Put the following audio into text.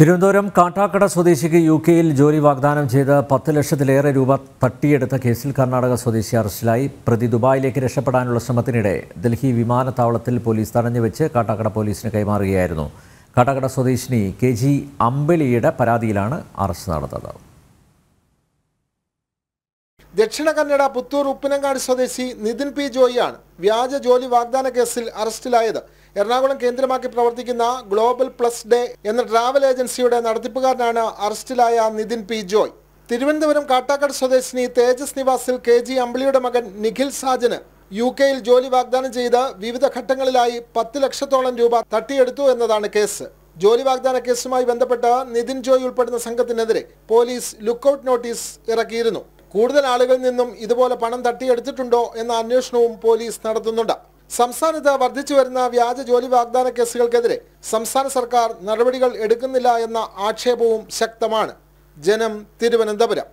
Thiruvananthapuram Kattakada സ്വദേശിക്ക് U കെയിൽ ജോലി വാഗ്ദാനം ചെയ്ത് പത്ത് ലക്ഷത്തിലേറെ രൂപ തട്ടിയെടുത്ത കേസിൽ കർണാടക സ്വദേശി അറസ്റ്റിലായി പ്രതി ദുബായിലേക്ക് രക്ഷപ്പെടാനുള്ള ശ്രമത്തിനിടെ ഡൽഹി വിമാനത്താവളത്തിൽ പോലീസ് തടഞ്ഞുവെച്ച് കാട്ടാക്കട പോലീസിന് കൈമാറുകയായിരുന്നു കാട്ടാക്കട സ്വദേശിനി കെ ജി അമ്പലിയുടെ പരാതിയിലാണ് അറസ്റ്റ് നടന്നത് ദക്ഷിണ കന്നഡ പുത്തൂർ ഉപ്പനങ്ങാട് സ്വദേശി നിതിൻ പി ജോയിയാണ് വ്യാജ ജോലി വാഗ്ദാന കേസിൽ അറസ്റ്റിലായത് എറണാകുളം കേന്ദ്രമാക്കി പ്രവർത്തിക്കുന്ന ഗ്ലോബൽ പ്ലസ് ഡേ എന്ന ട്രാവൽ ഏജൻസിയുടെ നടത്തിപ്പുകാരനാണ് അറസ്റ്റിലായ നിതിൻ പി ജോയ് തിരുവനന്തപുരം കാട്ടാക്കാട് സ്വദേശിനി തേജസ് നിവാസിൽ കെ ജി അമ്പിളിയുടെ മകൻ നിഖിൽ സാജന് യു കെയിൽ ജോലി വാഗ്ദാനം ചെയ്ത് വിവിധ ഘട്ടങ്ങളിലായി പത്ത് ലക്ഷത്തോളം രൂപ തട്ടിയെടുത്തു എന്നതാണ് കേസ് ജോലി വാഗ്ദാന കേസുമായി ബന്ധപ്പെട്ട് നിതിൻ ജോയ് ഉൾപ്പെടുന്ന സംഘത്തിനെതിരെ പോലീസ് ലുക്കൌട്ട് നോട്ടീസ് ഇറക്കിയിരുന്നു കൂടുതൽ ആളുകളിൽ നിന്നും ഇതുപോലെ പണം തട്ടിയെടുത്തിട്ടുണ്ടോ എന്ന അന്വേഷണവും പോലീസ് നടത്തുന്നുണ്ട് സംസ്ഥാനത്ത് വർദ്ധിച്ചു വരുന്ന വ്യാജ ജോലി വാഗ്ദാന കേസുകൾക്കെതിരെ സംസ്ഥാന സർക്കാർ നടപടികൾ എടുക്കുന്നില്ല എന്ന ആക്ഷേപവും ശക്തമാണ് ജനം തിരുവനന്തപുരം